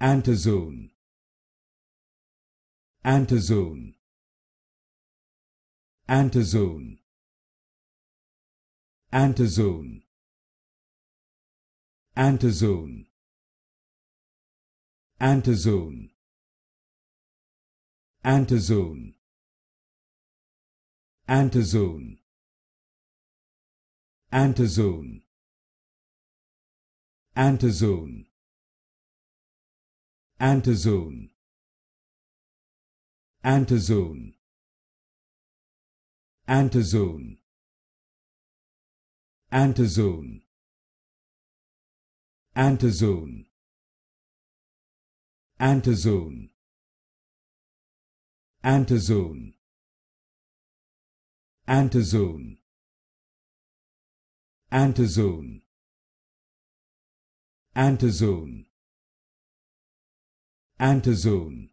Antizone. Antizone. Antizone. Antizone. Antizone. Antizone. Antizone. Antizone. Antizone. Antizone. Antizone Antizone Antizone Antizone Antizone Antizone Antizone Antizone Antizone Antizone antizone